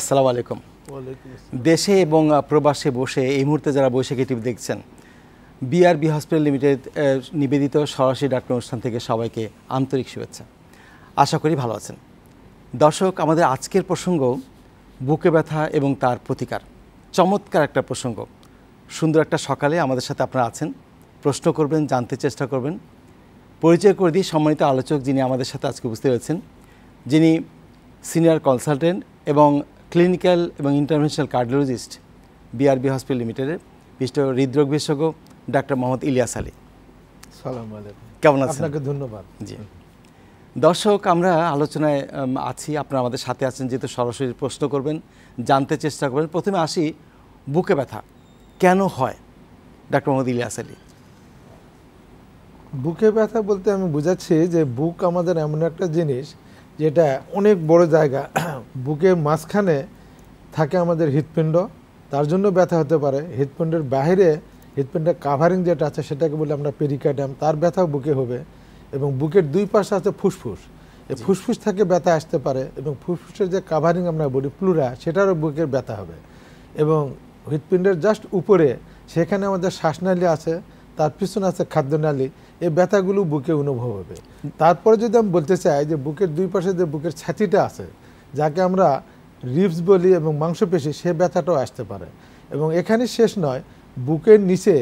আসসালামু আলাইকুম দেশে এবং প্রবাসে বসে এই মুহূর্তে যারা বৈশাখী টিভি দেখছেন বিআরবি হসপিটাল লিমিটেড নিবেদিত সরাসরি ডাক্তার অনুষ্ঠান থেকে সবাইকে আন্তরিক শুভেচ্ছা আশা করি ভালো আছেন দর্শক আমাদের আজকের প্রসঙ্গ বুকে ব্যথা এবং তার প্রতিকার চমৎকার একটা প্রসঙ্গ সুন্দর একটা সকালে আমাদের সাথে আপনারা আছেন প্রশ্ন করবেন জানতে চেষ্টা করবেন পরিচয় করে দিই সম্মানিত আলোচক যিনি আমাদের সাথে আজকে উপস্থিত রয়েছেন যিনি সিনিয়র কনসালটেন্ট এবং ক্লিনিক্যাল এবং ইন্টারভেনশনাল কার্ডিওলজিস্ট বিআরবি হসপিটাল লিমিটেডের বিশিষ্ট হৃদরোগ বিশেষজ্ঞ ডাক্তার মোহাম্মদ ইলিয়াস আলী সালাম আলাইকুম কেমন আছেন আপনাকে ধন্যবাদ জি দর্শক আমরা আলোচনায় আছি আপনারা আমাদের সাথে আছেন যেহেতু সরাসরি প্রশ্ন করবেন জানতে চেষ্টা করবেন প্রথমে আসি বুকে ব্যথা কেন হয় ডাক্তার মোহাম্মদ ইলিয়াস আলী বুকে ব্যথা বলতে আমি বুঝাচ্ছি যে বুক আমাদের এমন একটা জিনিস যেটা অনেক বড় জায়গা বুকের মাঝখানে থাকে আমাদের হৃৎপিণ্ড তার জন্য ব্যথা হতে পারে হৃৎপিণ্ডের বাহিরে হৃৎপিণ্ডের কাভারিং যেটা আছে সেটাকে বলে আমরা পেরিকাডাম তার ব্যথাও বুকে হবে এবং বুকের দুই পাশে আছে ফুসফুস এই ফুসফুস থেকে ব্যথা আসতে পারে এবং ফুসফুসের যে কাভারিং আমরা বলি প্লুরা সেটারও বুকের ব্যথা হবে এবং হৃৎপিণ্ডের জাস্ট উপরে সেখানে আমাদের শ্বাসনালী আছে তার পিছনে আছে খাদ্যনালী এই ব্যথাগুলো বুকে অনুভব হবে তারপরে যদি আমি বলতে চাই যে বুকের দুই পাশে যে বুকের ছাতিটা আছে যাকে আমরা রিপস বলি এবং মাংসপেশি সে ব্যথাটাও আসতে পারে এবং এখানে শেষ নয় বুকের নিচে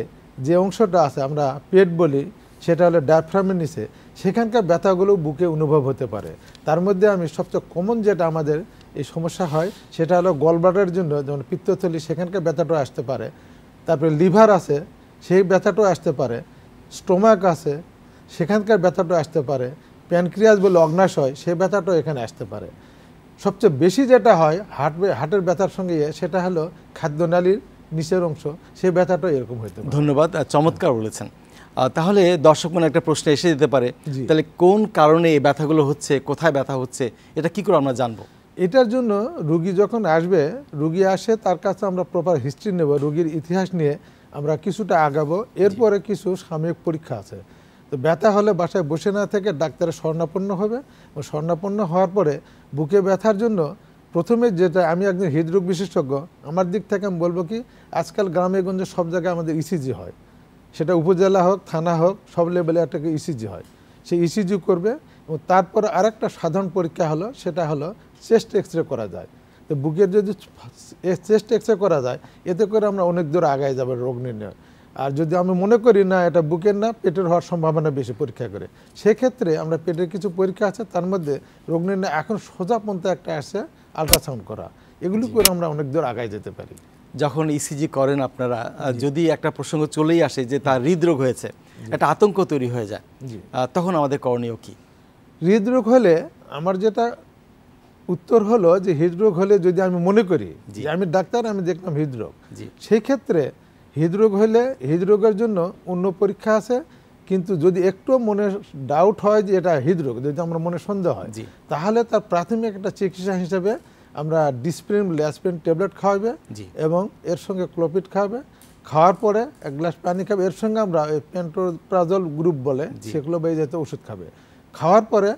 যে অংশটা আছে আমরা পেট বলি সেটা হলো ডায়াফ্রামের নিচে সেখানকার ব্যথাগুলো বুকে অনুভব হতে পারে তার মধ্যে আমি সবচেয়ে কমন যেটা আমাদের এই সমস্যা হয় সেটা হলো গলব্লাডারের জন্য যেমন পিত্তথলি সেখানকার ব্যথাটাও আসতে পারে তারপরে লিভার আছে সেই ব্যথাটাও আসতে পারে স্টোমাক আছে সেখানকার ব্যথাটা আসতে পারে প্যানক্রিয়াস বলে অগ্নাশয় সে ব্যথাটাও এখানে আসতে পারে সবচেয়ে বেশি যেটা হয় হার্ট হার্টের ব্যথার সঙ্গে সেটা হলো খাদ্যনালীর নিচের অংশ সে ব্যথাটাও এরকম হইতে পারে ধন্যবাদ চমৎকার বলেছেন তাহলে দর্শক মনে একটা প্রশ্ন এসে যেতে পারে তাহলে কোন কারণে এই ব্যথাগুলো হচ্ছে কোথায় ব্যথা হচ্ছে এটা কি করে আমরা জানবো এটার জন্য রুগী যখন আসবে রুগী আসে তার কাছে আমরা প্রপার হিস্ট্রি নেব রুগীর ইতিহাস নিয়ে আমরা কিছুটা আগাবো এরপরে কিছু সাময়িক পরীক্ষা আছে তো ব্যথা হলে বাসায় বসে না থেকে ডাক্তারে স্বর্ণাপন্ন হবে ও স্বর্ণাপন্ন হওয়ার পরে বুকে ব্যথার জন্য প্রথমে যেটা আমি একজন হৃদরোগ বিশেষজ্ঞ আমার দিক থেকে আমি বলবো কি আজকাল গ্রামে গঞ্জে সব জায়গায় আমাদের ইসিজি e হয় সেটা উপজেলা হোক থানা হোক সব লেভেলে একটাকে ইসিজি e হয় সেই ইসিজি e করবে এবং তারপর আরেকটা সাধারণ পরীক্ষা হলো সেটা হলো চেস্ট এক্স রে করা যায় তো বুকের যদি চেস্ট এক্সরে করা যায় এতে করে আমরা অনেক দূর আগায় যাবো রোগ নির্ণয় আর যদি আমি মনে করি না এটা বুকের না পেটের হওয়ার সম্ভাবনা বেশি পরীক্ষা করে সেক্ষেত্রে আমরা পেটের কিছু পরীক্ষা আছে তার মধ্যে রোগ নির্ণয় এখন সোজাপন্থা একটা আসে আলট্রাসাউন্ড করা এগুলো করে আমরা অনেক দূর আগায় যেতে পারি যখন ইসিজি e করেন আপনারা যদি একটা প্রসঙ্গ চলেই আসে যে তার হৃদরোগ হয়েছে একটা আতঙ্ক তৈরি হয়ে যায় তখন আমাদের করণীয় কি হৃদরোগ হলে আমার যেটা উত্তর হলো যে হৃদরোগ হলে যদি আমি মনে করি যে আমি ডাক্তার আমি দেখলাম হৃদরোগ সেই ক্ষেত্রে হৃদরোগ হলে হৃদরোগের জন্য অন্য পরীক্ষা আছে কিন্তু যদি একটু মনে ডাউট হয় যে এটা হৃদরোগ যদি আমার মনে সন্দেহ হয় তাহলে তার প্রাথমিক একটা চিকিৎসা হিসাবে আমরা ডিসপ্রিন ল্যাসপ্রিন ট্যাবলেট খাওয়াবে এবং এর সঙ্গে ক্লোপিট খাওয়াবে খাওয়ার পরে এক গ্লাস পানি খাবে এর সঙ্গে আমরা ওই প্যান্টোপ্রাজল গ্রুপ বলে সেগুলো বেয়ে ওষুধ খাবে খাওয়ার পরে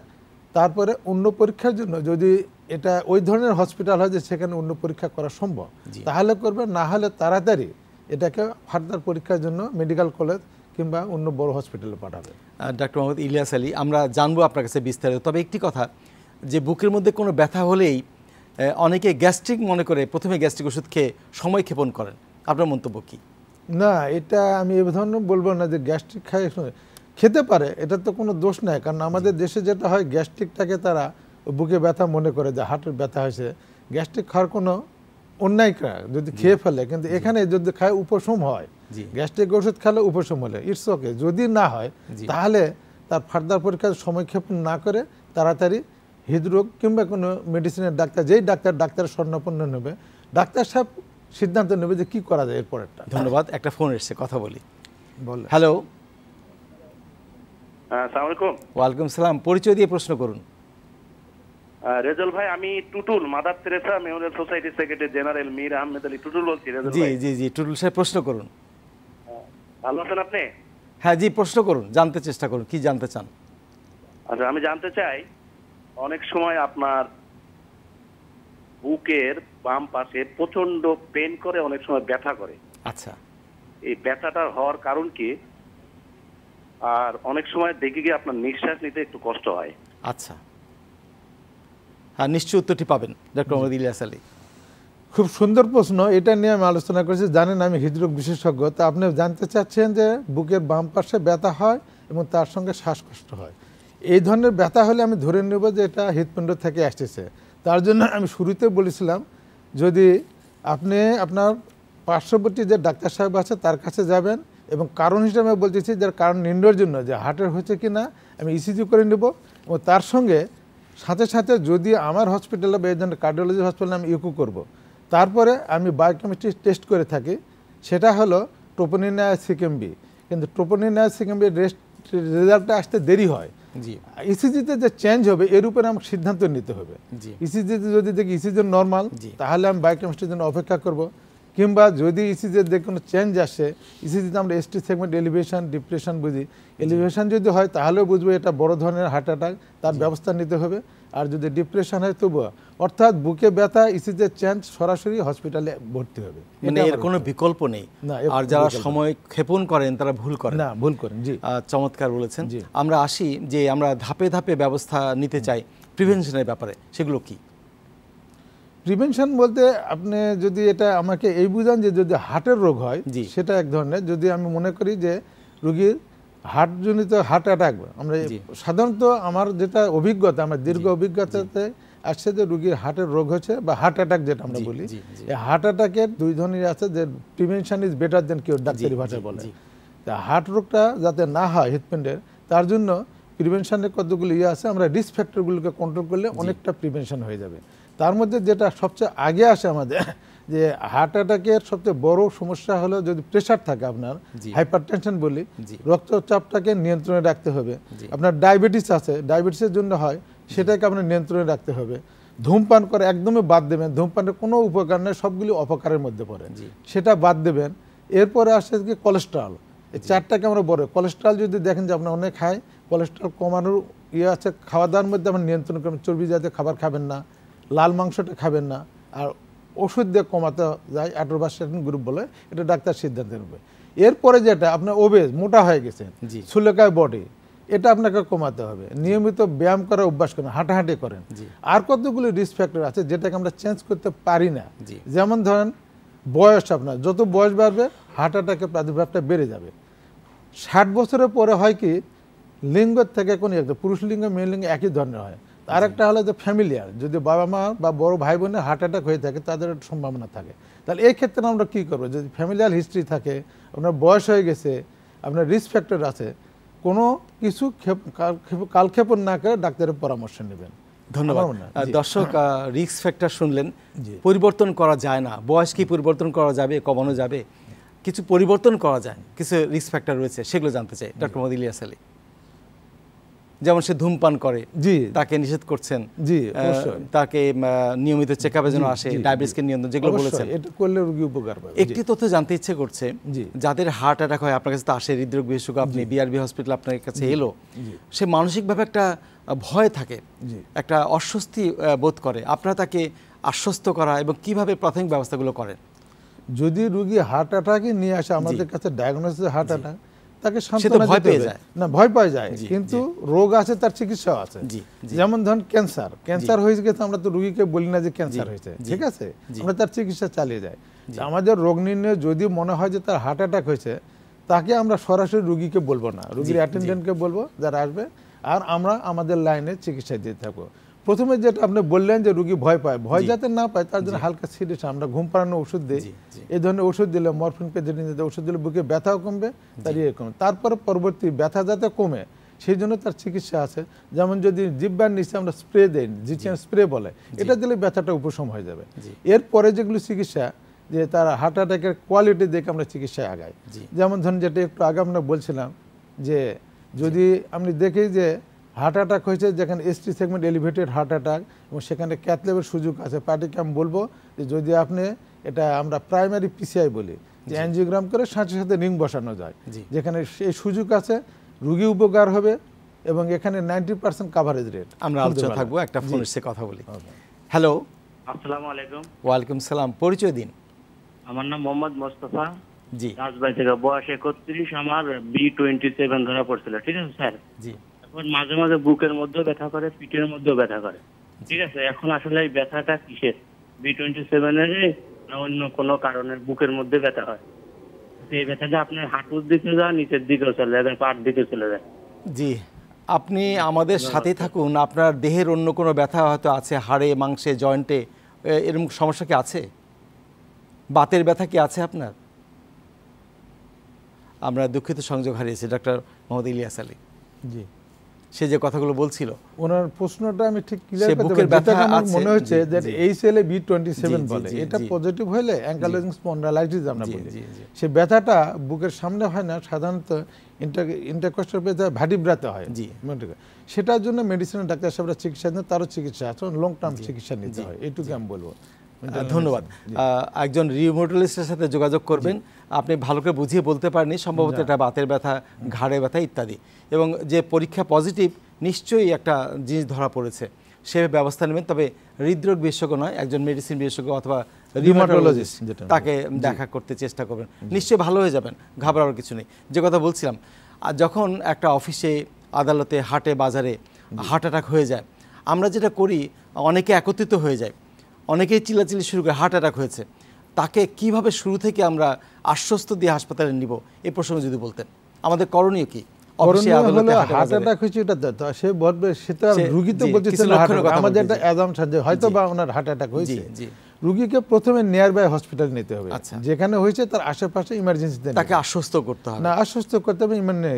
তারপরে অন্য পরীক্ষার জন্য যদি এটা ওই ধরনের হসপিটাল হয় যে সেখানে অন্য পরীক্ষা করা সম্ভব তাহলে করবে না হলে তাড়াতাড়ি এটাকে ফার্দার পরীক্ষার জন্য মেডিকেল কলেজ কিংবা অন্য বড় হসপিটালে পাঠাবে ডাক্তার মোহাম্মদ ইলিয়াস আলী আমরা জানবো আপনার কাছে বিস্তারিত তবে একটি কথা যে বুকের মধ্যে কোনো ব্যথা হলেই অনেকে গ্যাস্ট্রিক মনে করে প্রথমে গ্যাস্ট্রিক ওষুধ খেয়ে সময় ক্ষেপণ করেন আপনার মন্তব্য কী না এটা আমি এ ধরনের বলবো না যে গ্যাস্ট্রিক খায় খেতে পারে এটা তো কোনো দোষ নাই কারণ আমাদের দেশে যেটা হয় গ্যাস্ট্রিকটাকে তারা বুকে ব্যথা মনে করে যে হার্টের ব্যথা হয়েছে গ্যাস্ট্রিক খাওয়ার কোনো অন্যায় যদি খেয়ে ফেলে কিন্তু এখানে যদি খায় উপশম হয় গ্যাস্ট্রিক ওষুধ খেলে উপশম হলে ইটস ওকে যদি না হয় তাহলে তার ফার্দার পরীক্ষার সময়ক্ষেপণ না করে তাড়াতাড়ি হৃদরোগ কিংবা কোনো মেডিসিনের ডাক্তার যেই ডাক্তার ডাক্তার স্বর্ণপন্ন নেবে ডাক্তার সাহেব সিদ্ধান্ত নেবে যে কি করা যায় একটা ধন্যবাদ একটা ফোন এসছে কথা বলি বল হ্যালো আসসালামু আলাইকুম ওয়ালাইকুম সালাম পরিচয় দিয়ে প্রশ্ন করুন রেজল ভাই আমি Tutul Mother Teresa memorial society secretary general Mir Ahmed Ali Tutul বলছি রেজল জি জি জি টুটুল স্যার প্রশ্ন করুন হ্যাঁ, ভালো আছেন আপনি হ্যাঁ জি প্রশ্ন করুন জানতে চেষ্টা করুন কি জানতে চান আচ্ছা আমি জানতে চাই অনেক সময় আপনার বুকের বাম পাশে প্রচন্ড পেন করে অনেক সময় ব্যথা করে আচ্ছা এই ব্যথাটার হওয়ার কারণ কি আর অনেক সময় দেখি গিয়ে আপনার নিঃশ্বাস নিতে একটু কষ্ট হয় আচ্ছা হ্যাঁ, নিশ্চয় উত্তরটি পাবেন ডক্টর ইলিয়াস আলী খুব সুন্দর প্রশ্ন এটা নিয়ে আমি আলোচনা করেছি জানেন আমি হৃদরোগ বিশেষজ্ঞ তা আপনি জানতে চাচ্ছেন যে বুকের বাম পাশে ব্যথা হয় এবং তার সঙ্গে শ্বাসকষ্ট হয় এই ধরনের ব্যথা হলে আমি ধরে নেব যে এটা হৃদপিণ্ড থেকে আসতেছে তার জন্য আমি শুরুতে বলেছিলাম যদি আপনি আপনার পার্শ্ববর্তী যে ডাক্তার সাহেব আছে তার কাছে যাবেন এবং কারণ হিসেবে আমি বলতেছি যার কারণ নির্ণয়ের জন্য যে হার্টের হয়েছে কি না আমি ইসিজি e করে নেব এবং তার সঙ্গে সাথে সাথে যদি আমার হসপিটালে বা এই কার্ডিওলজি হসপিটালে আমি ইউকো করব। তারপরে আমি বায়োকেমিস্ট্রি টেস্ট করে থাকি সেটা হলো টোপোনিনা সিকেমবি কিন্তু টোপোনিনা সিকেমবি রেস্ট রেজাল্টটা আসতে দেরি হয় ইসিজিতে e যে চেঞ্জ হবে এর উপরে আমাকে সিদ্ধান্ত নিতে হবে ইসিজিতে e যদি দেখি ইসিজি e নর্মাল তাহলে আমি বায়োকেমিস্ট্রির জন্য অপেক্ষা করব কিংবা যদি ইসিজে e যে কোনো চেঞ্জ আসে ইসিজিতে e আমরা এসটি সেগমেন্ট এলিভেশন ডিপ্রেশন বুঝি এলিভেশন যদি হয় তাহলেও বুঝবো এটা বড় ধরনের হার্ট অ্যাটাক তার ব্যবস্থা নিতে হবে আর যদি ডিপ্রেশন হয় তবুও অর্থাৎ বুকে ব্যথা ইসিজের e চেঞ্জ সরাসরি হসপিটালে ভর্তি হবে মানে এর কোনো বিকল্প নেই আর যারা সময় ক্ষেপণ করেন তারা ভুল করেন না ভুল করেন জি চমৎকার বলেছেন আমরা আসি যে আমরা ধাপে ধাপে ব্যবস্থা নিতে চাই প্রিভেনশনের ব্যাপারে সেগুলো কী প্রিভেনশন বলতে আপনি যদি এটা আমাকে এই বুঝান যে যদি হার্টের রোগ হয় সেটা এক ধরনের যদি আমি মনে করি যে রুগীর হার্টজনিত হার্ট অ্যাটাক আমরা সাধারণত আমার যেটা অভিজ্ঞতা আমার দীর্ঘ অভিজ্ঞতাতে আসছে যে রুগীর হার্টের রোগ হচ্ছে বা হার্ট অ্যাটাক যেটা আমরা বলি এই হার্ট অ্যাটাকের দুই ধরনের আছে যে প্রিভেনশন ইজ বেটার দেন কেউ ডাক্তারি ভাষায় বলে তা হার্ট রোগটা যাতে না হয় হৃদপিণ্ডের তার জন্য প্রিভেনশনের কতগুলো ইয়ে আছে আমরা রিস্ক ফ্যাক্টরগুলোকে কন্ট্রোল করলে অনেকটা প্রিভেনশন হয়ে যাবে তার মধ্যে যেটা সবচেয়ে আগে আসে আমাদের যে হার্ট অ্যাটাকের সবচেয়ে বড় সমস্যা হলো যদি প্রেশার থাকে আপনার হাইপার টেনশন বলি রক্তচাপটাকে নিয়ন্ত্রণে রাখতে হবে আপনার ডায়াবেটিস আছে ডায়াবেটিসের জন্য হয় সেটাকে আপনার নিয়ন্ত্রণে রাখতে হবে ধূমপান করে একদমই বাদ দেবেন ধূমপানের কোনো উপকার নেই সবগুলি অপকারের মধ্যে পড়ে সেটা বাদ দেবেন এরপরে আসে কি কোলেস্ট্রল এই চারটাকে আমরা বড় কোলেস্ট্রল যদি দেখেন যে আপনার অনেক খায় কোলেস্ট্রল কমানোর ইয়ে আছে খাওয়া দাওয়ার মধ্যে আমরা নিয়ন্ত্রণ করবেন চর্বি জাতীয় খাবার খাবেন না লাল মাংসটা খাবেন না আর ওষুধ দিয়ে কমাতে যায় অ্যাট্রোভাস্টাটিন গ্রুপ বলে এটা ডাক্তার সিদ্ধান্ত নেবে এরপরে যেটা আপনার ওবেজ মোটা হয়ে গেছে সুলেকায় বডি এটা আপনাকে কমাতে হবে নিয়মিত ব্যায়াম করার অভ্যাস করেন হাঁটাহাঁটি করেন আর কতগুলি রিস্ক ফ্যাক্টর আছে যেটাকে আমরা চেঞ্জ করতে পারি না যেমন ধরেন বয়স আপনার যত বয়স বাড়বে হার্ট অ্যাটাকের প্রাদুর্ভাবটা বেড়ে যাবে ষাট বছরের পরে হয় কি লিঙ্গের থেকে কোনো একটা পুরুষ লিঙ্গ মেয়ে লিঙ্গ একই ধরনের হয় আরেকটা হলো যে ফ্যামিলিয়ার যদি বাবা মা বা বড় ভাই বোনের হার্ট অ্যাটাক হয়ে থাকে তাদের সম্ভাবনা থাকে তাহলে এই ক্ষেত্রে আমরা কি করবো যদি ফ্যামিলিয়ার হিস্ট্রি থাকে আপনার বয়স হয়ে গেছে আপনার রিস্ক ফ্যাক্টর আছে কোনো কিছু কালক্ষেপণ না করে ডাক্তারের পরামর্শ নেবেন ধন্যবাদ দর্শক রিস্ক ফ্যাক্টর শুনলেন পরিবর্তন করা যায় না বয়স কি পরিবর্তন করা যাবে কমানো যাবে কিছু পরিবর্তন করা যায় কিছু রিস্ক ফ্যাক্টর রয়েছে সেগুলো জানতে চাই ডক্টর মোদি আলী যেমন সে ধূমপান করে জি তাকে নিষেধ করছেন জি তাকে নিয়মিত চেক আপের জন্য আসে ডায়াবেটিসকে নিয়ন্ত্রণ যেগুলো বলেছেন এটা করলে রোগী উপকার পাবে একটি তথ্য জানতে ইচ্ছে করছে যাদের হার্ট অ্যাটাক হয় আপনার কাছে তো আসে হৃদরোগ বিশেষজ্ঞ আপনি বিআরবি হসপিটাল আপনার কাছে এলো সে মানসিকভাবে একটা ভয় থাকে একটা অস্বস্তি বোধ করে আপনারা তাকে আশ্বস্ত করা এবং কিভাবে প্রাথমিক ব্যবস্থাগুলো করেন যদি রুগী হার্ট অ্যাটাকই নিয়ে আসে আমাদের কাছে ডায়াগনোসিস হার্ট অ্যাটাক তাকে ভয় পেয়ে যায় না ভয় পাওয়া যায় কিন্তু রোগ আছে তার আছে যেমন ক্যান্সার ক্যান্সার হয়ে গেছে আমরা তো রুগীকে বলি না যে ক্যান্সার হয়েছে ঠিক আছে আমরা তার চিকিৎসা চালিয়ে যাই আমাদের রোগ নির্ণয়ে যদি মনে হয় যে তার হার্ট অ্যাটাক হয়েছে তাকে আমরা সরাসরি রুগীকে বলবো না রুগীর অ্যাটেন্ডেন্টকে বলবো যারা আসবে আর আমরা আমাদের লাইনে চিকিৎসা দিয়ে থাকবো প্রথমে যেটা আপনি বললেন যে রুগী ভয় পায় ভয় যাতে না পায় তার জন্য হালকা সিডিশন আমরা ঘুম পাড়ানো ওষুধ দিই এই ধরনের ওষুধ দিলে মরফিন পেজেটিন ওষুধ দিলে বুকে ব্যথাও কমবে তার ইয়ে কমবে তারপরে পরবর্তী ব্যথা যাতে কমে সেই জন্য তার চিকিৎসা আছে যেমন যদি জিব্বার নিচে আমরা স্প্রে দেন জিচিয়ান স্প্রে বলে এটা দিলে ব্যথাটা উপশম হয়ে যাবে এরপরে যেগুলো চিকিৎসা যে তার হার্ট অ্যাটাকের কোয়ালিটি দেখে আমরা চিকিৎসায় আগাই যেমন ধরুন যেটা একটু আগে আমরা বলছিলাম যে যদি আপনি দেখি যে হার্ট অ্যাটাক হয়েছে যেখানে ST segment elevated heart attack এবং সেখানে ক্যাথলেবের সুযোগ আছে পার্টিকে আমি বলবো যে যদি আপনি এটা আমরা প্রাইমারি পিসিআই বলি যে অ্যানজিওগ্রাম করে সাথে সাথে রিং বসানো যায় যেখানে সেই সুযোগ আছে রুগী উপকার হবে এবং এখানে নাইনটি পার্সেন্ট কাভারেজ রেট আমরা আলোচনা থাকবো একটা ফোনের সে কথা বলি হ্যালো আসসালামু আলাইকুম ওয়ালাইকুম সালাম পরিচয় দিন আমার নাম মোহাম্মদ মোস্তফা জি রাজবাড়ি থেকে বয়স একত্রিশ আমার বি টোয়েন্টি সেভেন ধরা পড়ছিল ঠিক আছে স্যার জি তারপর মাঝে মাঝে বুকের মধ্যে ব্যথা করে পিঠের মধ্যে ব্যথা করে ঠিক আছে এখন আসলে এই ব্যথাটা কিসের বি টোয়েন্টি সেভেনের অন্য কোনো কারণে বুকের মধ্যে ব্যথা হয় এই ব্যথাটা আপনার হাঁটুর দিকে যায় নিচের দিকেও চলে যায় পার দিকে চলে যায় জি আপনি আমাদের সাথে থাকুন আপনার দেহের অন্য কোনো ব্যথা হয়তো আছে হাড়ে মাংসে জয়েন্টে এরম সমস্যা কি আছে বাতের ব্যথা কি আছে আপনার আমরা দুঃখিত সংযোগ হারিয়েছি ডক্টর মোহাম্মদ ইলিয়াস আলী জি সে যে কথাগুলো বলছিল ওনার প্রশ্নটা আমি ঠিক ক্লিয়ার করতে আমার মনে হচ্ছে যে এই সেলে বি বলে এটা পজিটিভ হলে অ্যাঙ্কালোজিং স্পন্ডালাইটিস আমরা বলি সে ব্যথাটা বুকের সামনে হয় না সাধারণত ইন্টারকোস্টাল ব্যথা ভাটিব্রাতে হয় জি সেটার জন্য মেডিসিন ডাক্তার সাহেবরা চিকিৎসা দেন তারও চিকিৎসা আছে লং টার্ম চিকিৎসা নিতে হয় এটুকু আমি বলবো ধন্যবাদ একজন রিউমোটোলিস্টের সাথে যোগাযোগ করবেন আপনি ভালো করে বুঝিয়ে বলতে পারেনি সম্ভবত এটা বাতের ব্যথা ঘাড়ে ব্যথা ইত্যাদি এবং যে পরীক্ষা পজিটিভ নিশ্চয়ই একটা জিনিস ধরা পড়েছে সে ব্যবস্থা নেবেন তবে হৃদরোগ বিশেষজ্ঞ নয় একজন মেডিসিন বিশেষজ্ঞ অথবা রিমাটোলজিস্ট তাকে দেখা করতে চেষ্টা করবেন নিশ্চয়ই ভালো হয়ে যাবেন ঘাবড়াবার কিছু নেই যে কথা বলছিলাম যখন একটা অফিসে আদালতে হাটে বাজারে হার্ট অ্যাটাক হয়ে যায় আমরা যেটা করি অনেকে একত্রিত হয়ে যায় অনেকেই চিল্লাচিল্লি শুরু করে হার্ট অ্যাটাক হয়েছে তাকে কিভাবে শুরু থেকে আমরা আশ্বস্ত দিয়ে হাসপাতালে নিব এ প্রসঙ্গে যদি বলতেন আমাদের করণীয় কি সে বলবে সেটা তো আমাদের একটা হয়তো বা ওনার হার্ট অ্যাটাক হয়েছে রুগীকে প্রথমে নিয়ার বাই হসপিটাল নিতে হবে আচ্ছা। যেখানে হয়েছে তার আশেপাশে ইমার্জেন্সিতে তাকে আশ্বস্ত করতে হবে না আশ্বস্ত করতে হবে মানে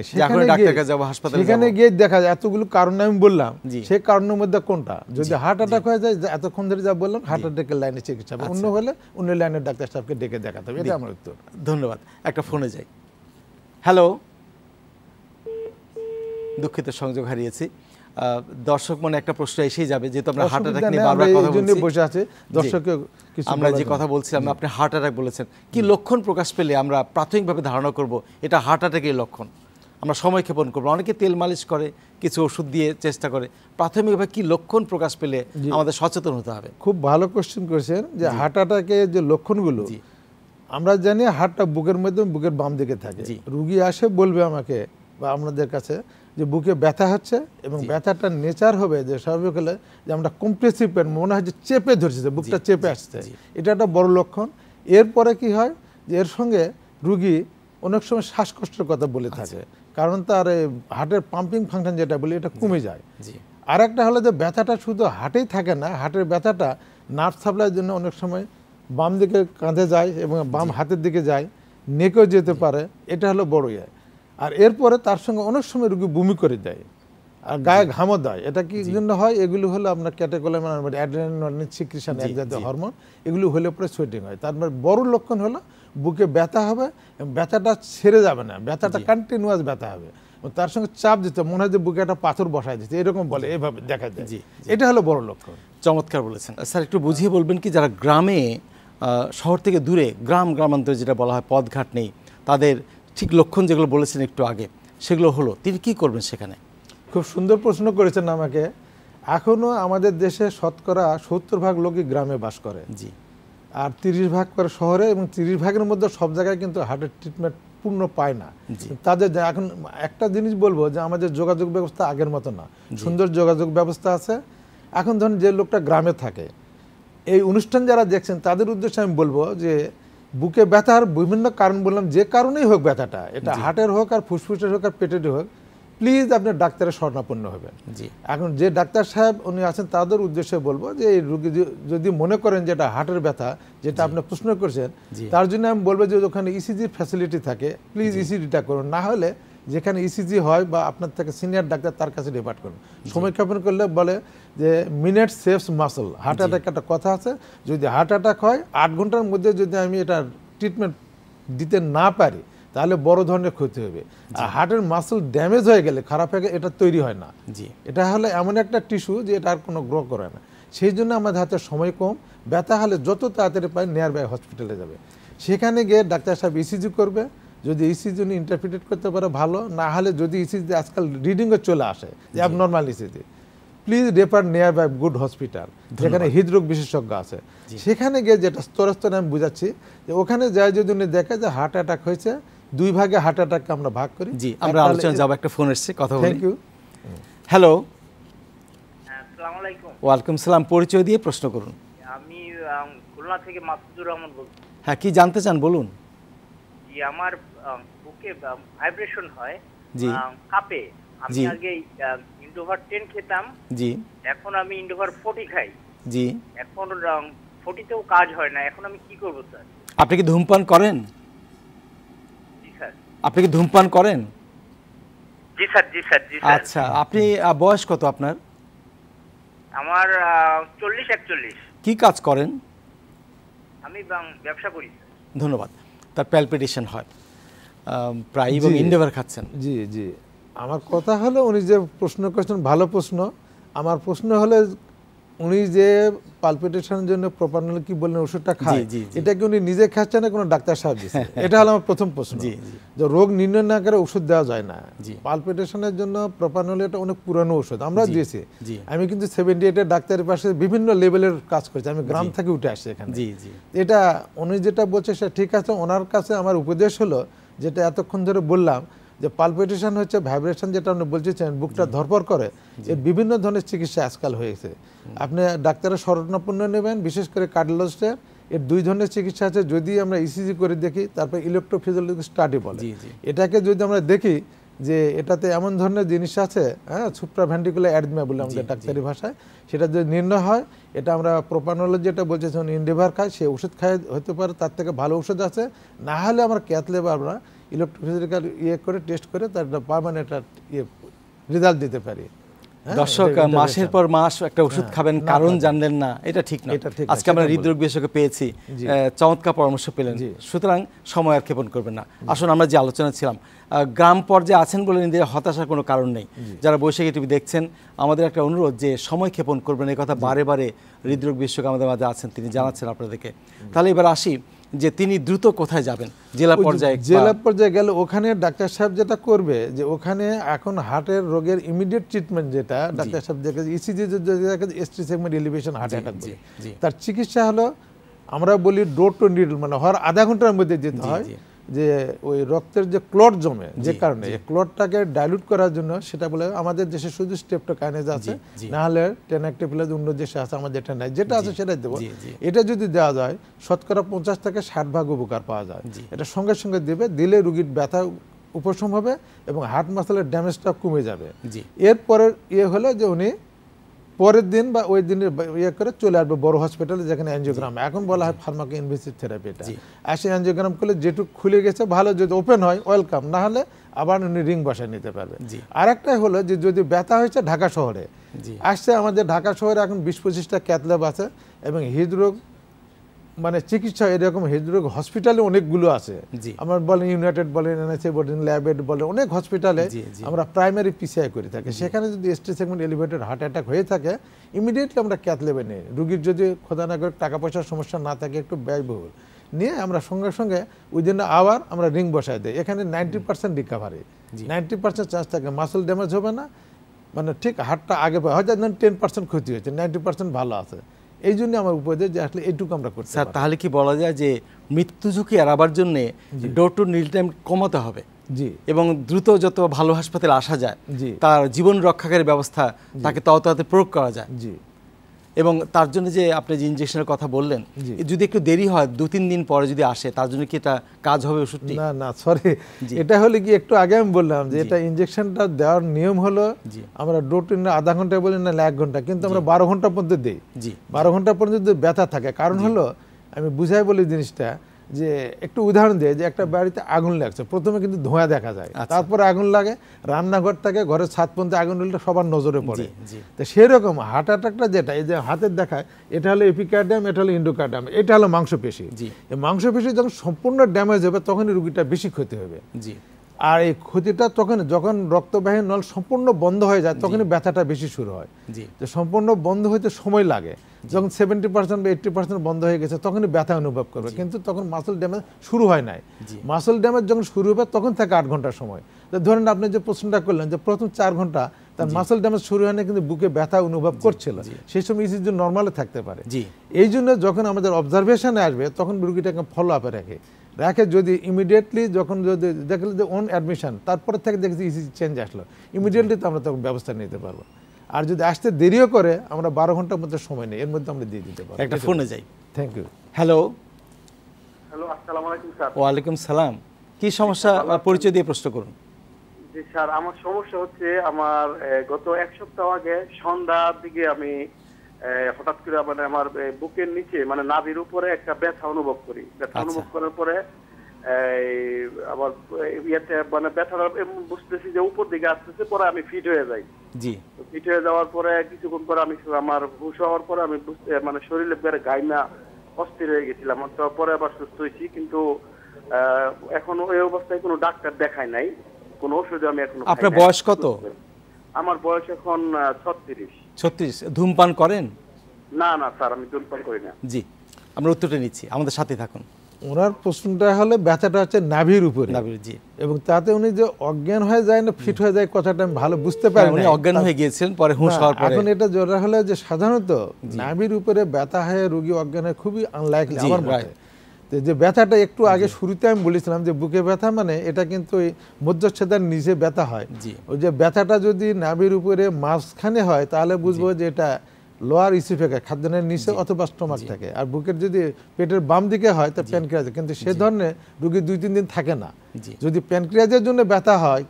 ডাক্তার কাছে যাব হাসপাতালে সেখানে গিয়ে দেখা যায় এতগুলো কারণ আমি বললাম সেই কারণের মধ্যে কোনটা যদি হার্ট অ্যাটাক হয়ে যায় এতক্ষণ ধরে যা বললাম হার্ট অ্যাটাকের লাইনে চিকিৎসা অন্য আচ্ছা। হলে অন্য লাইনের ডাক্তার সাহেবকে ডেকে দেখাতে হবে এটা আমার উত্তর ধন্যবাদ একটা ফোনে যাই হ্যালো দুঃখিত সংযোগ হারিয়েছি দর্শক মনে একটা প্রশ্ন এসেই যাবে যেহেতু আমরা হার্ট অ্যাটাক নিয়ে বারবার কথা বলছি বসে আছে দর্শককে কিছু আমরা যে কথা বলছিলাম আপনি হার্ট অ্যাটাক বলেছেন কি লক্ষণ প্রকাশ পেলে আমরা প্রাথমিকভাবে ধারণা করব এটা হার্ট অ্যাটাকের লক্ষণ আমরা সময় ক্ষেপণ করবো অনেকে তেল মালিশ করে কিছু ওষুধ দিয়ে চেষ্টা করে প্রাথমিকভাবে কি লক্ষণ প্রকাশ পেলে আমাদের সচেতন হতে হবে খুব ভালো কোশ্চেন করেছেন যে হার্ট অ্যাটাকের যে লক্ষণগুলো আমরা জানি হার্টটা বুকের মধ্যে বুকের বাম দিকে থাকে রুগী আসে বলবে আমাকে বা আপনাদের কাছে যে বুকে ব্যথা হচ্ছে এবং ব্যথাটার নেচার হবে যে স্বাভাবিক হলে যে আমরা কম্প্রেসিভ পেন মনে হয় যে চেপে ধরছে বুকটা চেপে আসছে এটা একটা বড় লক্ষণ এরপরে কি হয় যে এর সঙ্গে রুগী অনেক সময় শ্বাসকষ্টের কথা বলে আচ্ছা। থাকে কারণ তার হার্টের পাম্পিং ফাংশন যেটা বলি এটা কমে যায় আর একটা হলো যে ব্যথাটা শুধু হাটেই থাকে না হাটের ব্যথাটা নার্ভ সাপ্লাইয়ের জন্য অনেক সময় বাম দিকে কাঁধে যায় এবং বাম হাতের দিকে যায় নেকেও যেতে পারে এটা হলো বড় ইয়ে আর এরপরে তার সঙ্গে অনেক সময় রুগী বমি করে দেয় আর গায়ে ঘামও দেয় এটা কি জন্য হয় এগুলো হলো আপনার ক্যাটাকোলামিন অ্যাড্রেনালিন সিক্রিশন এক জাতীয় হরমোন এগুলো হলে পরে সোয়েটিং হয় তারপর মানে বড় লক্ষণ হলো বুকে ব্যথা হবে ব্যথাটা ছেড়ে যাবে না ব্যথাটা কন্টিনিউয়াস ব্যথা হবে তার সঙ্গে চাপ দিতে মনে হয় যে বুকে একটা পাথর বসায় দিতে এরকম বলে এভাবে দেখা যায় এটা হলো বড় লক্ষণ চমৎকার বলেছেন স্যার একটু বুঝিয়ে বলবেন কি যারা গ্রামে শহর থেকে দূরে গ্রাম গ্রামান্তরে যেটা বলা হয় পথঘাট নেই তাদের ঠিক লক্ষণ যেগুলো বলেছেন একটু আগে সেগুলো হলো তিনি কি করবেন সেখানে খুব সুন্দর প্রশ্ন করেছেন আমাকে এখনও আমাদের দেশে শতকরা সত্তর ভাগ লোকই গ্রামে বাস করে জি আর তিরিশ ভাগ করে শহরে এবং তিরিশ ভাগের মধ্যে সব জায়গায় কিন্তু হার্টের ট্রিটমেন্ট পূর্ণ পায় না তাদের এখন একটা জিনিস বলবো যে আমাদের যোগাযোগ ব্যবস্থা আগের মতো না সুন্দর যোগাযোগ ব্যবস্থা আছে এখন ধরুন যে লোকটা গ্রামে থাকে এই অনুষ্ঠান যারা দেখছেন তাদের উদ্দেশ্যে আমি বলবো যে বুকে ব্যথার বিভিন্ন কারণ বললাম যে কারণেই হোক ব্যথাটা এটা হার্টের হোক আর ফুসফুসের হোক আর পেটের হোক প্লিজ আপনি ডাক্তারের স্বর্ণাপন্ন হবেন এখন যে ডাক্তার সাহেব উনি আছেন তাদের উদ্দেশ্যে বলবো যে এই রুগী যদি মনে করেন যে এটা হার্টের ব্যথা যেটা আপনি প্রশ্ন করছেন তার জন্য আমি বলবো যে ওখানে ইসিজির e ফ্যাসিলিটি থাকে প্লিজ ইসিজিটা e করুন না হলে যেখানে ইসিজি e হয় বা আপনার থেকে সিনিয়র ডাক্তার তার কাছে ডিপার্ট করুন সমীক্ষাপন করলে বলে যে minute saves muscle heart attack একটা কথা আছে যদি হার্ট অ্যাটাক হয় আট ঘন্টার মধ্যে যদি আমি এটা ট্রিটমেন্ট দিতে না পারি তাহলে বড় ধরনের ক্ষতি হবে আর হার্টের মাসল ড্যামেজ হয়ে গেলে খারাপ হয়ে গেলে এটা তৈরি হয় না জি এটা হলে এমন একটা টিস্যু যে এটা আর কোনো গ্রো করে না সেই জন্য আমাদের হাতে সময় কম ব্যথা হলে যত তাড়াতাড়ি পায় নিয়ারবাই হসপিটালে যাবে সেখানে গিয়ে ডাক্তার সাহেব ইসিজি e করবে যদি ইসিজি উনি ইন্টারপ্রিটেট করতে পারে ভালো না হলে যদি ইসিজি আজকাল রিডিংয়ে চলে আসে যে abnormal ECG please refer nearby good hospital যেখানে হৃদরোগ বিশেষজ্ঞ আছে সেখানে গিয়ে যেটা স্তরে স্তরে আমি বুঝাচ্ছি যে ওখানে যায় যদি উনি দেখে যে হার্ট অ্যাটাক হয়েছে দুই ভাগে হার্ট অ্যাটাককে আমরা ভাগ করি জি আমরা আলোচনা যাব একটা ফোন এসছে কথা থ্যাংক ইউ হ্যালো ওয়ালাইকুম সালাম পরিচয় দিয়ে প্রশ্ন করুন আমি খুলনা থেকে মাসুদুর রহমান বলছি হ্যাঁ কি জানতে চান বলুন আমার যে ভাইব্রেশন হয় কাপে আমি আগে ইন্ডোভার খেতাম এখন আমি ইন্ডোভার খাই জি এখন কাজ হয় না এখন আমি কি স্যার আপনি কি ধূমপান করেন আপনি কি ধূমপান করেন জি স্যার জি স্যার জি স্যার আচ্ছা আপনি বয়স কত আপনার আমার চল্লিশ একচল্লিশ কি কাজ করেন আমি ব্যবসা করি ধন্যবাদ তার প্যালপিটেশন হয় প্রায় এবং ইন্ডেভার খাচ্ছেন জি জি আমার কথা হলো উনি যে প্রশ্ন করছেন ভালো প্রশ্ন আমার প্রশ্ন হলে উনি যে পালপিটেশনের জন্য প্রপারনাল কি বললেন ওষুধটা খায় এটা কি উনি নিজে খাচ্ছেন না কোনো ডাক্তার সাহেব এটা হলো আমার প্রথম প্রশ্ন যে রোগ নির্ণয় না করে ওষুধ দেওয়া যায় না পালপিটেশনের জন্য প্রপারনাল এটা অনেক পুরানো ওষুধ আমরা দিয়েছি আমি কিন্তু সেভেন্টি এইটের ডাক্তারের পাশে বিভিন্ন লেভেলের কাজ করেছি আমি গ্রাম থেকে উঠে আসছি এখানে এটা উনি যেটা বলছে সেটা ঠিক আছে ওনার কাছে আমার উপদেশ হলো যেটা এতক্ষণ ধরে বললাম যে পালপিটেশন হচ্ছে ভাইব্রেশন যেটা আপনি বলছেন বুকটা ধরপর করে এর বিভিন্ন ধরনের চিকিৎসা আজকাল হয়েছে আপনি ডাক্তারের স্মরণাপন্ন নেবেন বিশেষ করে কার্ডিওলজিস্টের এর দুই ধরনের চিকিৎসা আছে যদি আমরা ইসিজি e করে দেখি তারপর ইলেকট্রোফিজিওলজি স্টাডি বলে এটাকে যদি আমরা দেখি যে এটাতে এমন ধরনের জিনিস আছে হ্যাঁ সুপ্রা ভ্যান্ডিকুলার অ্যাডমিয়া বলে আমাদের ডাক্তারি ভাষায় সেটা যদি নির্ণয় হয় এটা আমরা প্রোপানোলজি যেটা বলছি যেমন ইন্ডিভার খায় সে ওষুধ খায় হতে পারে তার থেকে ভালো ওষুধ আছে না হলে আমরা বা আমরা ইলেকট্রোফিজিক্যাল ইয়ে করে টেস্ট করে তার পারমানেন্ট ইয়ে রেজাল্ট দিতে পারি হ্যাঁ, দর্শক মাসের পর মাস একটা ওষুধ হ্যাঁ, খাবেন কারণ জানলেন না এটা ঠিক না আজকে আমরা হৃদরোগ বিশেষজ্ঞ পেয়েছি চমৎকার পরামর্শ পেলেন সুতরাং সময় আর ক্ষেপণ করবেন না আসুন আমরা যে আলোচনা ছিলাম গ্রাম পর্যায়ে আছেন বলে নিজের হতাশার কোনো কারণ নেই যারা বৈশাখী টিভি দেখছেন আমাদের একটা অনুরোধ যে সময় ক্ষেপণ করবেন এই কথা বারে বারে হৃদরোগ বিশেষজ্ঞ আমাদের মাঝে আছেন তিনি জানাচ্ছেন আপনাদেরকে তাহলে এবার আসি যে তিনি দ্রুত কোথায় যাবেন জেলা পর্যায়ে জেলা পর্যায়ে গেলে ওখানে ডাক্তার সাহেব যেটা করবে যে ওখানে এখন হার্টের রোগের ইমিডিয়েট ট্রিটমেন্ট যেটা ডাক্তার সাহেব যে ECG ST segment elevation heart attack তার চিকিৎসা হলো আমরা বলি ডোর টু নিডল মানে হওয়ার আধা ঘন্টার মধ্যে যেতে হয় যে ওই রক্তের যে ক্লট জমে যে কারণে এই ক্লটটাকে ডাইলুট করার জন্য সেটা বলে আমাদের দেশে শুধু স্টেপটোকাইনেজ আছে না হলে টেনাক্টিপ্লাজ অন্য দেশে আছে আমাদের এটা নাই যেটা আছে সেটাই দেবো এটা যদি দেওয়া যায় শতকরা পঞ্চাশ থেকে ষাট ভাগ উপকার পাওয়া যায় এটা সঙ্গে সঙ্গে দেবে দিলে রুগীর ব্যথা উপশম হবে এবং হার্ট মাসেলের ড্যামেজটা কমে যাবে এরপরের ইয়ে হলো যে উনি পরের দিন বা ওই দিনের ইয়ে করে চলে আসবে বড় হসপিটালে যেখানে অ্যানজিওগ্রাম এখন বলা হয় ফার্মাকে ইনভেসিভ থেরাপি এটা আসে অ্যানজিওগ্রাম করলে যেটুকু খুলে গেছে ভালো যদি ওপেন হয় ওয়েলকাম না হলে আবার উনি রিং বসায় নিতে পারবে আর একটাই হলো যে যদি ব্যথা হয়েছে ঢাকা শহরে আসছে আমাদের ঢাকা শহরে এখন বিশ পঁচিশটা ক্যাথল্যাব আছে এবং হৃদরোগ মানে চিকিৎসা এরকম হৃদরোগ হসপিটালে অনেকগুলো আছে আমরা বলেন ইউনাইটেড বলেন এনএসএ বলেন ল্যাবেড বলেন অনেক হসপিটালে আমরা প্রাইমারি পিসিআই করে থাকি সেখানে যদি ST segment elevated heart attack হয়ে থাকে ইমিডিয়েটলি আমরা ক্যাথ লেবে নিই রুগীর যদি খোদা না করে টাকা পয়সার সমস্যা না থাকে একটু ব্যয়বহুল নিয়ে আমরা সঙ্গে সঙ্গে উইদিন আওয়ার আমরা রিং বসাই দিই এখানে ninety percent recovery ninety percent chance থাকে মাসল ড্যামেজ হবে না মানে ঠিক হাটটা আগে হয়তো টেন পার্সেন্ট ক্ষতি হয়েছে নাইনটি পার্সেন্ট ভালো আছে এই জন্য আমার উপদেশ যে আসলে এটুকু আমরা করছি স্যার তাহলে কি বলা যায় যে মৃত্যু ঝুঁকি এড়াবার জন্যে ডোর টু নীল টাইম কমাতে হবে জি এবং দ্রুত যত ভালো হাসপাতালে আসা যায় তার জীবন রক্ষাকারী ব্যবস্থা তাকে তত প্রয়োগ করা যায় জি এবং তার জন্য যে আপনি যে ইনজেকশনের কথা বললেন যদি একটু দেরি হয় দু তিন দিন পরে যদি আসে তার জন্য কি এটা কাজ হবে ওষুধটি না না সরি এটা হলে কি একটু আগে আমি বললাম যে এটা ইনজেকশনটা দেওয়ার নিয়ম হলো আমরা ডোটিন আধা ঘন্টা বলি না এক ঘন্টা কিন্তু আমরা বারো ঘন্টা পর্যন্ত দিই বারো ঘন্টা পর্যন্ত ব্যথা থাকে কারণ হলো আমি বুঝাই বলি জিনিসটা যে একটু উদাহরণ দিয়ে যে একটা বাড়িতে আগুন লাগছে প্রথমে কিন্তু ধোঁয়া দেখা যায় আচ্ছা। তারপরে আগুন লাগে রান্নাঘর থাকে ঘরের ছাদ পর্যন্ত আগুন লাগলে সবার নজরে পড়ে তো সেরকম হার্ট অ্যাটাকটা যেটা এই যে হাতের দেখায় এটা হলো এপিকার্ডাম এটা হলো ইন্ডোকার্ডাম এটা হলো মাংসপেশি মাংসপেশি যখন সম্পূর্ণ ড্যামেজ হবে তখনই রুগীটা বেশি ক্ষতি হবে জি আর এই ক্ষতিটা তখন যখন রক্তবাহী নল সম্পূর্ণ বন্ধ হয়ে যায় তখনই ব্যথাটা বেশি শুরু হয় যে সম্পূর্ণ বন্ধ হইতে সময় লাগে যখন সেভেন্টি পার্সেন্ট বা এইট্টি পার্সেন্ট বন্ধ হয়ে গেছে তখনই ব্যথা অনুভব করবে কিন্তু তখন মাসল ড্যামেজ শুরু হয় নাই মাসল ড্যামেজ যখন শুরু হবে তখন থাকে আট ঘন্টা সময় তো ধরেন আপনি যে প্রশ্নটা করলেন যে প্রথম চার ঘন্টা তার মাসল ড্যামেজ শুরু হয় না কিন্তু বুকে ব্যথা অনুভব করছিল সেই সময় ইসিজি নর্মালে থাকতে পারে এই জন্য যখন আমাদের অবজারভেশনে আসবে তখন রুগীটাকে ফলো আপে রাখে দেখে যদি ইমিডিয়েটলি যখন যদি দেখলে যে ওন অ্যাডমিশন তারপর থেকে দেখছি ইসি চেঞ্জ আসলো ইমিডিয়েটলি তো আমরা তখন ব্যবস্থা নিতে পারবো আর যদি আসতে দেরিও করে আমরা বারো ঘন্টার মধ্যে সময় নেই এর মধ্যে আমরা দিয়ে দিতে পারবো একটা ফোনে যাই থ্যাংক ইউ হ্যালো হ্যালো আসসালাম আলাইকুম স্যার ওয়ালাইকুম সালাম কি সমস্যা পরিচয় দিয়ে প্রশ্ন করুন জি স্যার আমার সমস্যা হচ্ছে আমার গত এক সপ্তাহ আগে সন্ধ্যার দিকে আমি হঠাৎ করে মানে আমার বুকের নিচে মানে নাভির উপরে একটা ব্যথা অনুভব করি ব্যথা আচ্ছা। অনুভব করার পরে ইয়েতে মানে ব্যথা বুঝতেছি যে উপর দিকে আসতেছে পরে আমি ফিট হয়ে যাই জি ফিট হয়ে যাওয়ার পরে কিছুক্ষণ পরে আমি আমার হওয়ার পরে আমি বুঝতে মানে শরীরে বেড়ে গাইনা অস্থির হয়ে গেছিলাম পরে আবার সুস্থ হয়েছি কিন্তু এখন ওই অবস্থায় কোনো ডাক্তার দেখায় নাই কোনো ওষুধ আমি এখনো আপনার বয়স কত আমার বয়স এখন ছত্রিশ ছত্রিশ ধূমপান করেন না না স্যার আমি ধূমপান করি না জি আমরা উত্তরটা নিচ্ছি আমাদের সাথে থাকুন ওনার প্রশ্নটা হলে ব্যথাটা হচ্ছে নাভির উপরে নাভির জি এবং তাতে উনি যে অজ্ঞান হয়ে যায় না ফিট হয়ে যায় কথাটা আমি ভালো বুঝতে হ্যাঁ, পারি উনি অজ্ঞান হয়ে গিয়েছিলেন পরে হুঁশ হওয়ার পরে এখন এটা জোরা হলে যে সাধারণত নাভির উপরে ব্যথা হয়ে রোগী অজ্ঞান হয়ে খুবই আনলাইকলি আমার মতে যে ব্যথাটা একটু আগে শুরুতে আমি বলেছিলাম যে বুকে ব্যথা মানে এটা কিন্তু ওই মধ্যচ্ছেদার নিচে ব্যথা হয় ওই যে ব্যথাটা যদি নাভির উপরে মাঝখানে হয় তাহলে বুঝবো যে এটা লোয়ার ইসিফেকা খাদ্যনের নিচে অথবা স্টোমাক থাকে আর বুকের যদি পেটের বাম দিকে হয় তা প্যানক্রিয়াজ কিন্তু সে ধরনের রুগী দুই তিন দিন থাকে না যদি প্যানক্রিয়াজের জন্য ব্যথা হয়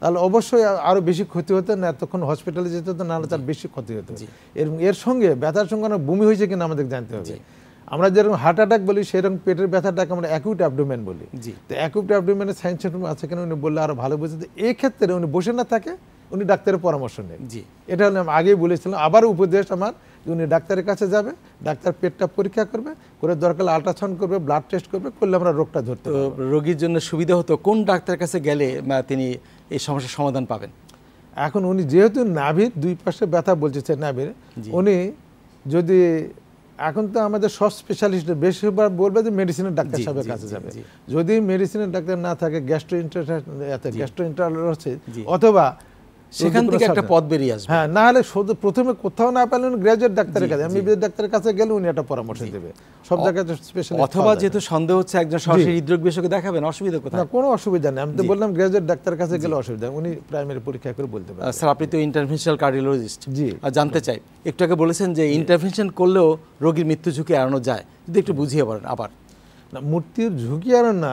তাহলে অবশ্যই আরও বেশি ক্ষতি হতো না এতক্ষণ হসপিটালে যেতে হতো নাহলে তার বেশি ক্ষতি হতো এর সঙ্গে ব্যথার সঙ্গে বমি হয়েছে কিনা আমাদের জানতে হবে আমরা যেরকম হার্ট অ্যাটাক বলি সেরকম পেটের ব্যথাটাকে আমরা অ্যাকুইট অ্যাবডোমেন বলি তো অ্যাকুইট অ্যাবডোমেনের সাইন্স আছে কেন উনি বললে আরও ভালো বুঝতে এক্ষেত্রে উনি বসে না থাকে উনি ডাক্তারের পরামর্শ নেন জি এটা হলে আমি আগেই বলেছিলাম আবার উপদেশ আমার উনি ডাক্তারের কাছে যাবে ডাক্তার পেটটা পরীক্ষা করবে করে দরকার আল্ট্রাসাউন্ড করবে ব্লাড টেস্ট করবে করলে আমরা রোগটা ধরতে রোগীর জন্য সুবিধা হতো কোন ডাক্তারের কাছে গেলে তিনি এই সমস্যার সমাধান পাবেন এখন উনি যেহেতু নাভির দুই পাশে ব্যথা বলছে নাভির উনি যদি এখন তো আমাদের সব স্পেশালিস্ট বেশিরভাগ বলবে যে মেডিসিনের ডাক্তার সাহেবের কাছে যাবে যদি মেডিসিনের ডাক্তার না থাকে গ্যাস্ট্রো ইন্টার গ্যাস্ট্রো ইন্টারোলজি অথবা সেখান থেকে একটা পথ বেরিয়ে আসবে হ্যাঁ না হলে প্রথমে কোথাও না পেলে গ্রাজুয়েট ডাক্তারের কাছে আমি ডাক্তারের কাছে গেলে উনি একটা পরামর্শ দেবে সব জায়গায় স্পেশাল অথবা যেহেতু সন্দেহ হচ্ছে একজন সরাসরি হৃদরোগ বিশেষজ্ঞ দেখাবেন অসুবিধা কোথায় না কোনো অসুবিধা নেই আমি তো বললাম গ্রাজুয়েট ডাক্তারের কাছে গেলে অসুবিধা উনি প্রাইমারি পরীক্ষা করে বলতে পারে স্যার আপনি তো ইন্টারভেনশনাল কার্ডিওলজিস্ট জি জানতে চাই একটু আগে বলেছেন যে ইন্টারভেনশন করলেও রোগীর মৃত্যু ঝুঁকি এড়ানো যায় যদি একটু বুঝিয়ে বলেন আবার না মূর্তির ঝুঁকি আর না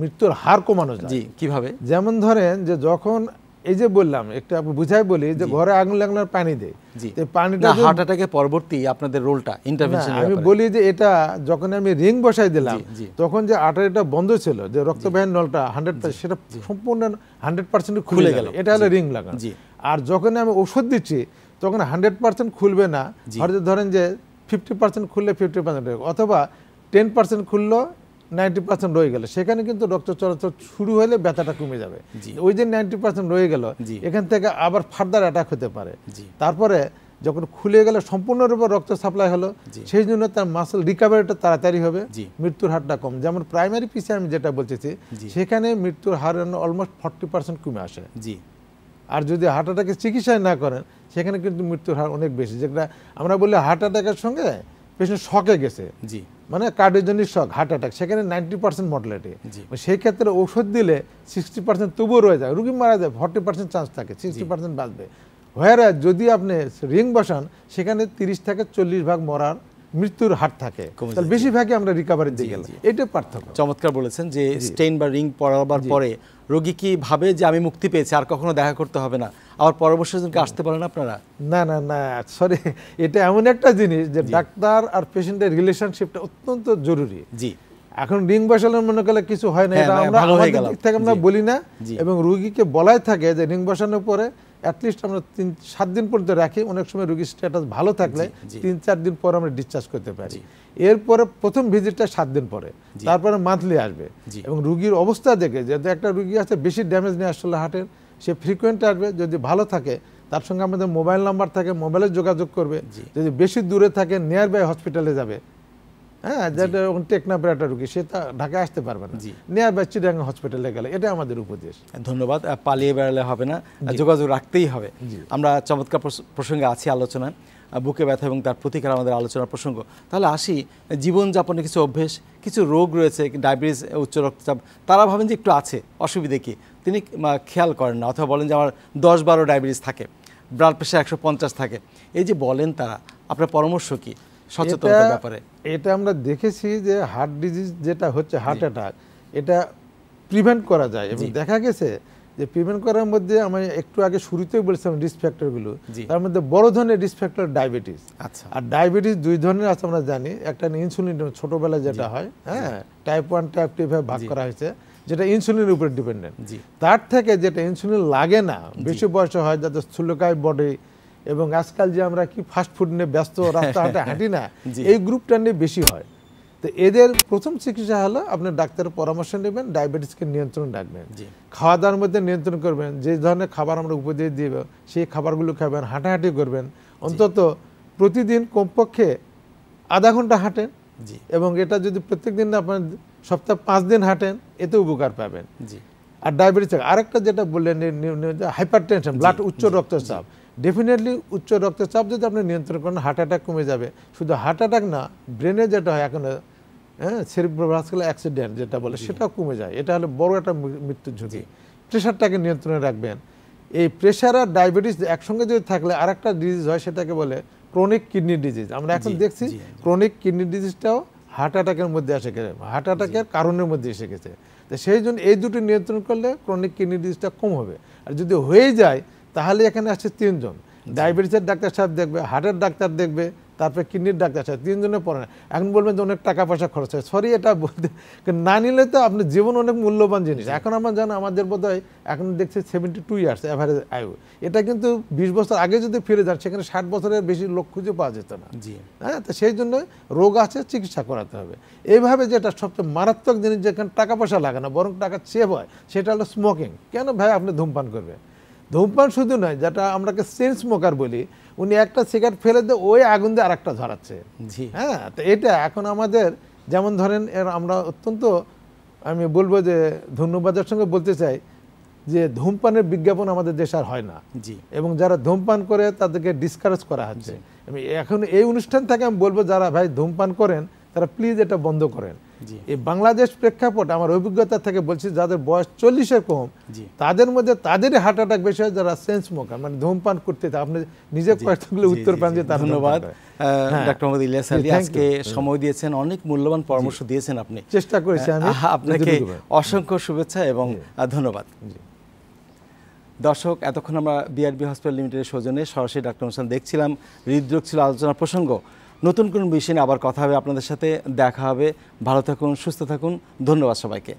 মৃত্যুর হার কমানো যায় জি কিভাবে যেমন ধরেন যে যখন এই যে বললাম একটু আপনি বুঝাই বলি যে ঘরে আগুন লাগলার পানি দেয় পানিটা হার্ট অ্যাটাকে পরবর্তী আপনাদের রোলটা ইন্টারভেনশন আমি বলি যে এটা যখন আমি রিং বসাই দিলাম তখন যে আটারিটা বন্ধ ছিল যে রক্তবাহীর নলটা হান্ড্রেড সেটা সম্পূর্ণ হান্ড্রেড পার্সেন্ট খুলে গেল এটা হলো রিং লাগানো আর যখন আমি ওষুধ দিচ্ছি তখন হান্ড্রেড পার্সেন্ট খুলবে না ধরেন যে ফিফটি পার্সেন্ট খুললে ফিফটি পার্সেন্ট অথবা টেন পার্সেন্ট খুললো নাইনটি পার্সেন্ট রয়ে গেল সেখানে কিন্তু রক্ত চলাচল শুরু হলে ব্যথাটা কমে যাবে ওই যে নাইনটি পার্সেন্ট রয়ে গেল এখান থেকে আবার ফার্দার অ্যাটাক হতে পারে তারপরে যখন খুলে গেলে সম্পূর্ণরূপে রক্ত সাপ্লাই হলো সেই জন্য তার মাসেল রিকাভারিটা তাড়াতাড়ি হবে মৃত্যুর হারটা কম যেমন প্রাইমারি পিসে আমি যেটা বলতেছি সেখানে মৃত্যুর হার অলমোস্ট ফর্টি পার্সেন্ট কমে আসে জি আর যদি হার্ট অ্যাটাকে চিকিৎসায় না করেন সেখানে কিন্তু মৃত্যুর হার অনেক বেশি যেটা আমরা বলি হার্ট অ্যাটাকের সঙ্গে পেশেন্ট শকে গেছে জি মানে কার্ডিওজেনিক শক হার্ট অ্যাটাক সেখানে নাইনটি পার্সেন্ট মর্টালিটি সেই ক্ষেত্রে ওষুধ দিলে সিক্সটি পার্সেন্ট তবুও রয়ে যায় রুগী মারা যায় ফর্টি পার্সেন্ট চান্স থাকে সিক্সটি পার্সেন্ট বাঁচবে হয়ে যদি আপনি রিং বসান সেখানে তিরিশ থেকে চল্লিশ ভাগ মরার মৃত্যুর হার থাকে তাহলে বেশিরভাগই আমরা রিকাভারির দিকে গেলাম এটা পার্থক্য চমৎকার বলেছেন যে স্টেন বা রিং পড়াবার পরে রোগী কি ভাবে যে আমি মুক্তি পেয়েছি আর কখনো দেখা করতে হবে না আবার পরামর্শ জনকে আসতে পারেন আপনারা না না না সরি এটা এমন একটা জিনিস যে ডাক্তার আর পেশেন্টের রিলেশনশিপটা অত্যন্ত জরুরি জি এখন রিং বসানোর মনে করলে কিছু হয় না হ্যাঁ, এটা আমরা আমাদের দিক থেকে আমরা বলি না এবং রোগীকে বলাই থাকে যে রিং বসানোর পরে অ্যাটলিস্ট আমরা তিন সাত দিন পর্যন্ত রাখি অনেক সময় রুগীর স্ট্যাটাস ভালো থাকলে তিন চার দিন পর আমরা ডিসচার্জ করতে পারি এরপরে প্রথম ভিজিটটা সাত দিন পরে তারপরে মান্থলি আসবে এবং রুগীর অবস্থা দেখে যে একটা রুগী আছে বেশি ড্যামেজ নিয়ে আসলে হার্টের সে ফ্রিকোয়েন্ট আসবে যদি ভালো থাকে তার সঙ্গে আমাদের মোবাইল নাম্বার থাকে মোবাইলে যোগাযোগ করবে যদি বেশি দূরে থাকে নিয়ারবাই হসপিটালে যাবে হ্যাঁ যেটা টেকনাপের একটা সে তা ঢাকায় আসতে পারবে না নিয়ার বাই চিটাঙ্গা হসপিটালে গেলে এটা আমাদের উপদেশ ধন্যবাদ পালিয়ে বেড়ালে হবে না যোগাযোগ রাখতেই হবে আমরা চমৎকার প্রসঙ্গে আছি আলোচনায় বুকে ব্যথা এবং তার প্রতিকার আমাদের আলোচনার প্রসঙ্গ তাহলে আসি কিছু অভ্যেস কিছু রোগ রয়েছে ডায়াবেটিস উচ্চ রক্তচাপ তারা ভাবেন যে একটু আছে অসুবিধে কি তিনি খেয়াল করেন না অথবা বলেন যে আমার দশ বারো ডায়াবেটিস থাকে ব্লাড প্রেশার একশো পঞ্চাশ থাকে এই যে বলেন তারা আপনার পরামর্শ কী সচেতনতার ব্যাপারে এটা আমরা দেখেছি যে হার্ট ডিজিজ যেটা হচ্ছে হার্ট অ্যাটাক এটা প্রিভেন্ট করা যায় এবং দেখা গেছে যে প্রিভেন্ট করার মধ্যে আমি একটু আগে শুরুতেই বলেছিলাম রিস্ক ফ্যাক্টরগুলো তার মধ্যে বড় ধরনের রিস্ক ফ্যাক্টর ডায়াবেটিস আচ্ছা আর ডায়াবেটিস দুই ধরনের আছে আমরা জানি একটা ইনসুলিন ছোটোবেলায় যেটা হয় হ্যাঁ টাইপ ওয়ান টাইপ টু ভাগ করা হয়েছে যেটা ইনসুলিনের উপরে ডিপেন্ডেন্ট তার থেকে যেটা ইনসুলিন লাগে না বেশি বয়স হয় যাদের স্থূলকায় বডি এবং আজকাল যে আমরা কি ফাস্টফুড নিয়ে ব্যস্ত রাস্তাঘাটে হাঁটি না এই গ্রুপটা নিয়ে বেশি হয় তো এদের প্রথম চিকিৎসা হলো আপনি ডাক্তারের পরামর্শ নেবেন ডায়াবেটিসকে নিয়ন্ত্রণ রাখবেন খাওয়া দাওয়ার মধ্যে নিয়ন্ত্রণ করবেন যে ধরনের খাবার আমরা উপদেশ দিব সেই খাবারগুলো খাবেন হাঁটাহাঁটি করবেন অন্তত প্রতিদিন কমপক্ষে আধা ঘন্টা হাঁটেন এবং এটা যদি প্রত্যেক দিন আপনার সপ্তাহে পাঁচ দিন হাঁটেন এতে উপকার পাবেন আর ডায়াবেটিস আরেকটা যেটা বললেন হাইপার টেনশন ব্লাড উচ্চ রক্তচাপ ডেফিনেটলি উচ্চ রক্তচাপ যদি আপনি নিয়ন্ত্রণ করেন হার্ট অ্যাটাক কমে যাবে শুধু হার্ট অ্যাটাক না ব্রেনে যেটা হয় এখন হ্যাঁ অ্যাক্সিডেন্ট যেটা বলে সেটাও কমে যায় এটা হলো বড় একটা মৃত্যুর ঝুঁকি প্রেশারটাকে নিয়ন্ত্রণে রাখবেন এই প্রেশার আর ডায়াবেটিস একসঙ্গে যদি থাকলে আর একটা ডিজিজ হয় সেটাকে বলে ক্রনিক কিডনি ডিজিজ আমরা এখন দেখছি ক্রনিক কিডনি ডিজিজটাও হার্ট অ্যাটাকের মধ্যে এসে গেছে হার্ট অ্যাটাকের কারণের মধ্যে এসে গেছে তো সেই জন্য এই দুটি নিয়ন্ত্রণ করলে ক্রনিক কিডনি ডিজিজটা কম হবে আর যদি হয়ে যায় তাহলে এখানে আসছে তিনজন ডায়াবেটিসের ডাক্তার সাহেব দেখবে হার্টের ডাক্তার দেখবে তারপরে কিডনির ডাক্তার সাহেব তিনজনে পড়ে না এখন বলবেন যে অনেক টাকা পয়সা খরচ হয় সরি এটা বলতে না নিলে তো আপনার জীবন অনেক মূল্যবান জিনিস এখন আমরা জানো আমাদের বোধ হয় এখন দেখছি সেভেন্টি টু ইয়ার্স অ্যাভারেজ আয়ু এটা কিন্তু বিশ বছর আগে যদি ফিরে যান সেখানে ষাট বছরের বেশি লোক খুঁজে পাওয়া যেত না হ্যাঁ তো সেই জন্য রোগ আছে চিকিৎসা করাতে হবে এইভাবে যেটা সবচেয়ে মারাত্মক জিনিস যেখানে টাকা পয়সা লাগে না বরং টাকা সেভ হয় সেটা হলো স্মোকিং কেন ভাই আপনি ধূমপান করবেন ধূমপান শুধু নয় যেটা আমরাকে সেন্স স্মোকার বলি উনি একটা সিগারেট ফেলে দিয়ে ওই আগুন দিয়ে আরেকটা ঝরাচ্ছে জি হ্যাঁ তো এটা এখন আমাদের যেমন ধরেন এর আমরা অত্যন্ত আমি বলবো যে ধন্যবাদের সঙ্গে বলতে চাই যে ধূমপানের বিজ্ঞাপন আমাদের দেশ আর হয় না জি এবং যারা ধূমপান করে তাদেরকে ডিসকারেজ করা হচ্ছে আমি এখন এই অনুষ্ঠান থেকে আমি বলবো যারা ভাই ধূমপান করেন তারা প্লিজ এটা বন্ধ করেন এই বাংলাদেশ প্রেক্ষাপট আমার অভিজ্ঞতা থেকে বলছি যাদের বয়স চল্লিশের কম তাদের মধ্যে তাদের হার্ট অ্যাটাক বেশি হয় যারা সেন্স মোকার মানে ধূমপান করতে আপনি নিজে কয়েকগুলো উত্তর পান যে তার ধন্যবাদ ডক্টর হ্যাঁ। মোহাম্মদ ইলিয়াস আলী আজকে সময় দিয়েছেন অনেক মূল্যবান পরামর্শ দিয়েছেন আপনি চেষ্টা করেছি আমি আপনাকে অসংখ্য শুভেচ্ছা এবং ধন্যবাদ দর্শক এতক্ষণ আমরা বিআরবি হসপিটাল লিমিটেডের সৌজনে সরাসরি ডাক্তার অনুষ্ঠান দেখছিলাম হৃদরোগ ছিল আলোচনা প্রসঙ্গ নতুন কোন বিষয় নিয়ে আবার কথা হবে আপনাদের সাথে দেখা হবে ভালো থাকুন সুস্থ থাকুন ধন্যবাদ সবাইকে